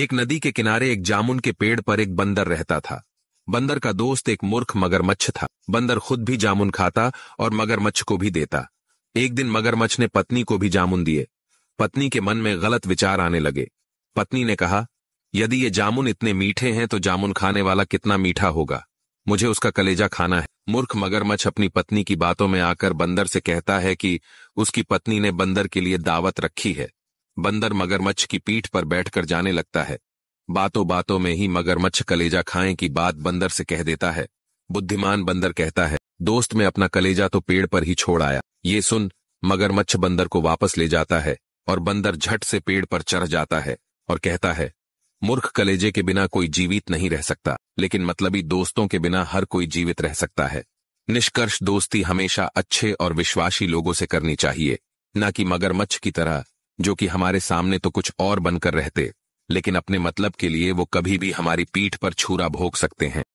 एक नदी के किनारे एक जामुन के पेड़ पर एक बंदर रहता था बंदर का दोस्त एक मूर्ख मगरमच्छ था बंदर खुद भी जामुन खाता और मगरमच्छ को भी देता एक दिन मगरमच्छ ने पत्नी को भी जामुन दिए पत्नी के मन में गलत विचार आने लगे पत्नी ने कहा यदि ये जामुन इतने मीठे हैं तो जामुन खाने वाला कितना मीठा होगा मुझे उसका कलेजा खाना है मूर्ख मगरमच्छ अपनी पत्नी की बातों में आकर बंदर से कहता है कि उसकी पत्नी ने बंदर के लिए दावत रखी है बंदर मगरमच्छ की पीठ पर बैठकर जाने लगता है बातों बातों में ही मगरमच्छ कलेजा खाएं की बात बंदर से कह देता है बुद्धिमान बंदर कहता है दोस्त में अपना कलेजा तो पेड़ पर ही छोड़ आया ये सुन मगरमच्छ बंदर को वापस ले जाता है और बंदर झट से पेड़ पर चढ़ जाता है और कहता है मूर्ख कलेजे के बिना कोई जीवित नहीं रह सकता लेकिन मतलबी दोस्तों के बिना हर कोई जीवित रह सकता है निष्कर्ष दोस्ती हमेशा अच्छे और विश्वासी लोगों से करनी चाहिए न कि मगरमच्छ की तरह जो कि हमारे सामने तो कुछ और बनकर रहते लेकिन अपने मतलब के लिए वो कभी भी हमारी पीठ पर छुरा भोग सकते हैं